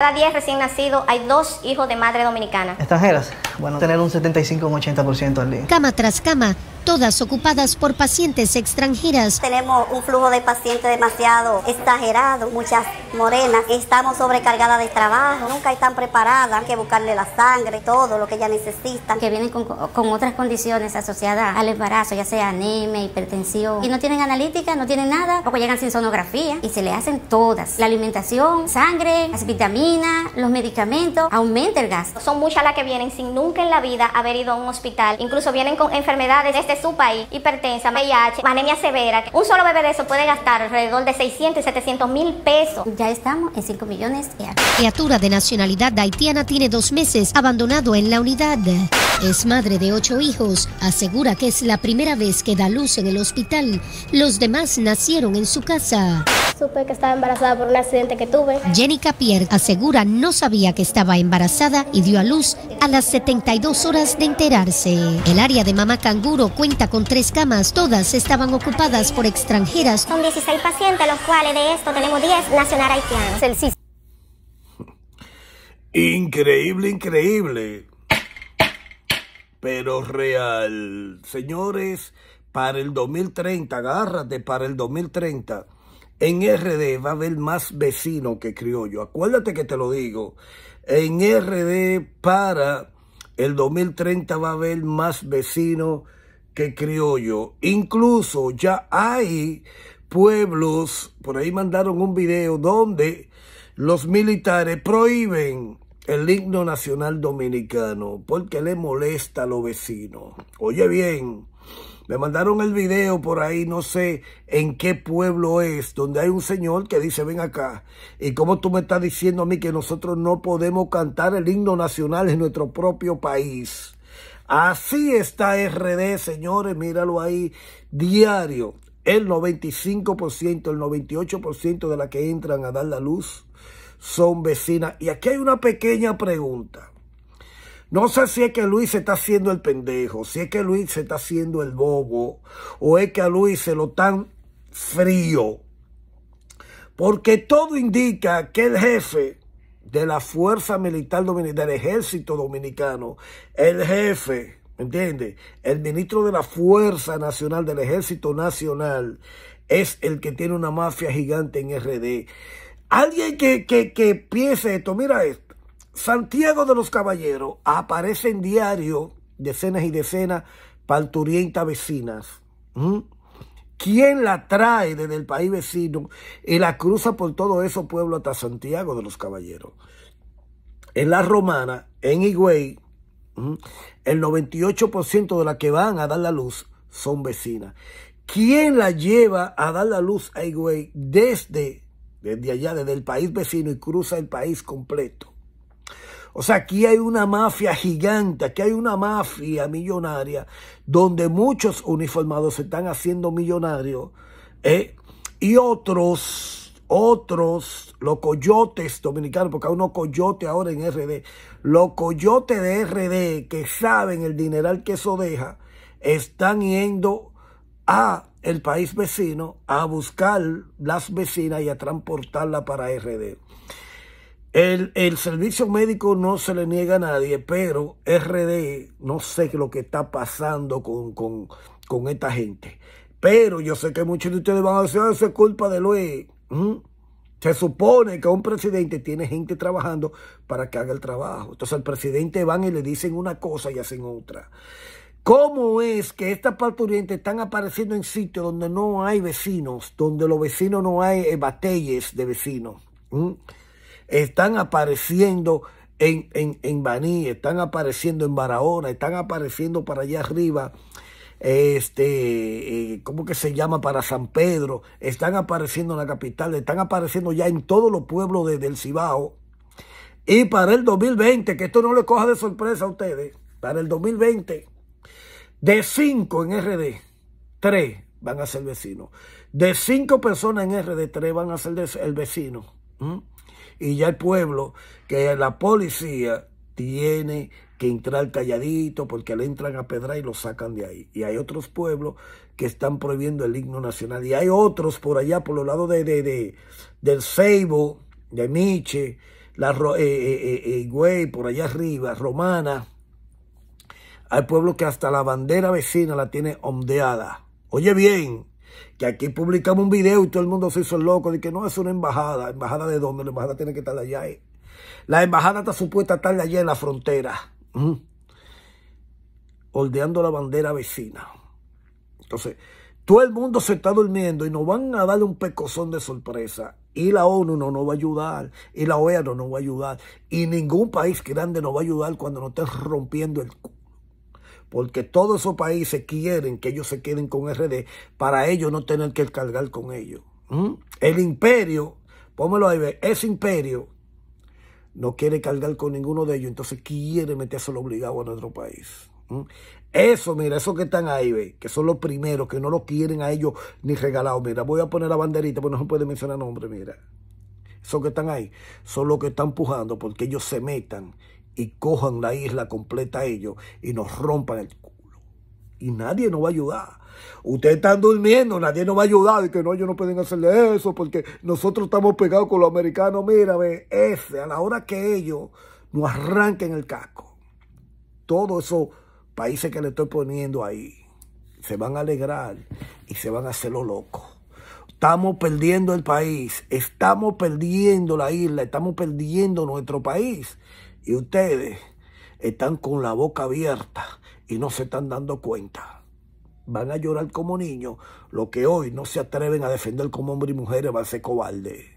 Cada 10 recién nacidos hay dos hijos de madre dominicana. Extranjeras, bueno, tener un 75 un 80% al día. Cama tras cama, todas ocupadas por pacientes extranjeras. Tenemos un flujo de pacientes demasiado exagerado, muchas morenas, estamos sobrecargadas de trabajo, nunca están preparadas, hay que buscarle la sangre, todo lo que ella necesitan. Que vienen con, otras condiciones asociadas al embarazo, ya sea anemia, hipertensión, y no tienen analítica, no tienen nada, porque llegan sin sonografía y se le hacen todas. La alimentación, sangre, las vitaminas, los medicamentos, aumenta el gasto. Son muchas las que vienen sin nunca en la vida haber ido a un hospital, incluso vienen con enfermedades este su país, hipertensa, VIH, anemia severa. Un solo bebé de eso puede gastar alrededor de 600 y 700 mil pesos. Ya estamos en 5 millones. La criatura de nacionalidad haitiana tiene dos meses abandonado en la unidad. Es madre de ocho hijos. Asegura que es la primera vez que da luz en el hospital. Los demás nacieron en su casa. Supe que estaba embarazada por un accidente que tuve. Jenny Capier asegura no sabía que estaba embarazada y dio a luz a las 72 horas de enterarse. El área de Mamá Canguro cuenta con tres camas, todas estaban ocupadas por extranjeras. Son 16 pacientes, los cuales de esto tenemos 10 nacional haitianos. Increíble, increíble. Pero real. Señores, para el 2030, agárrate para el 2030 en RD va a haber más vecino que criollo. Acuérdate que te lo digo. En RD para el 2030 va a haber más vecino que criollo. Incluso ya hay pueblos, por ahí mandaron un video donde los militares prohíben el himno nacional dominicano porque le molesta a los vecinos. Oye bien. Me mandaron el video por ahí, no sé en qué pueblo es, donde hay un señor que dice, ven acá, ¿y cómo tú me estás diciendo a mí que nosotros no podemos cantar el himno nacional en nuestro propio país? Así está RD, señores, míralo ahí, diario. El 95%, el 98% de las que entran a dar la luz son vecinas. Y aquí hay una pequeña pregunta. No sé si es que Luis se está haciendo el pendejo, si es que Luis se está haciendo el bobo, o es que a Luis se lo tan frío. Porque todo indica que el jefe de la Fuerza Militar Dominicana, del Ejército Dominicano, el jefe, ¿me entiendes? El ministro de la Fuerza Nacional del Ejército Nacional es el que tiene una mafia gigante en RD. Alguien que, que piense esto, mira esto. Santiago de los Caballeros aparece en diario decenas y decenas parturientas vecinas. ¿Quién la trae desde el país vecino y la cruza por todo ese pueblo hasta Santiago de los Caballeros? En la romana, en Higüey, el 98% de las que van a dar la luz son vecinas. ¿Quién la lleva a dar la luz a Higüey desde, desde allá, desde el país vecino y cruza el país completo? O sea, aquí hay una mafia gigante, aquí hay una mafia millonaria, donde muchos uniformados se están haciendo millonarios ¿eh? y otros, otros, los coyotes dominicanos, porque hay unos coyotes ahora en RD, los coyotes de RD que saben el dineral que eso deja, están yendo a el país vecino a buscar las vecinas y a transportarlas para RD. El, servicio médico no se le niega a nadie, pero RD, no sé lo que está pasando con, esta gente. Pero yo sé que muchos de ustedes van a decir, ah, eso es culpa de Luis. ¿Mm? Se supone que un presidente tiene gente trabajando para que haga el trabajo. Entonces al presidente van y le dicen una cosa y hacen otra. ¿Cómo es que estas parturientes están apareciendo en sitios donde no hay vecinos, donde los vecinos no hay eh, batalles de vecinos? ¿Mm? están apareciendo en, en, Baní, están apareciendo en Barahona, están apareciendo para allá arriba, este, eh, ¿cómo que se llama? Para San Pedro, están apareciendo en la capital, están apareciendo ya en todos los pueblos del Cibao. Y para el 2020, que esto no le coja de sorpresa a ustedes, para el 2020, de 5 en RD, 3 van a ser vecinos. De 5 personas en RD, 3 van a ser el vecino. ¿Mm? y ya el pueblo, que la policía tiene que entrar calladito porque le entran a pedra y lo sacan de ahí. Y hay otros pueblos que están prohibiendo el himno nacional. Y hay otros por allá, por los lados de, de, de del Seibo, de Miche, la, eh, eh, eh, eh Güey, por allá arriba, Romana. Hay pueblos que hasta la bandera vecina la tiene ondeada. Oye bien, que aquí publicamos un video y todo el mundo se hizo loco de que no es una embajada. ¿Embajada de dónde? La embajada tiene que estar allá. La embajada está supuesta a estar allá en la frontera, ¿Mm? la bandera vecina. Entonces, todo el mundo se está durmiendo y nos van a darle un pecozón de sorpresa. Y la ONU no nos va a ayudar, y la OEA no nos va a ayudar, y ningún país grande nos va a ayudar cuando nos estén rompiendo el porque todos esos países quieren que ellos se queden con RD para ellos no tener que cargar con ellos. ¿Mm? El imperio, pónmelo ahí, ese imperio no quiere cargar con ninguno de ellos, entonces quiere meterse obligado a nuestro país. ¿Mm? Eso, mira, esos que están ahí, que son los primeros, que no lo quieren a ellos ni regalado. Mira, voy a poner la banderita, porque no se puede mencionar nombre, mira. Esos que están ahí son los que están empujando porque ellos se metan y cojan la isla completa ellos y nos rompan el culo. Y nadie nos va a ayudar. Ustedes están durmiendo, nadie nos va a ayudar. Y que no, ellos no pueden hacerle eso porque nosotros estamos pegados con los americanos. ve ese, a la hora que ellos nos arranquen el casco. Todos esos países que le estoy poniendo ahí se van a alegrar y se van a hacer lo locos, Estamos perdiendo el país, estamos perdiendo la isla, estamos perdiendo nuestro país. Y ustedes están con la boca abierta y no se están dando cuenta. Van a llorar como niños. Lo que hoy no se atreven a defender como hombres y mujeres va a ser cobarde.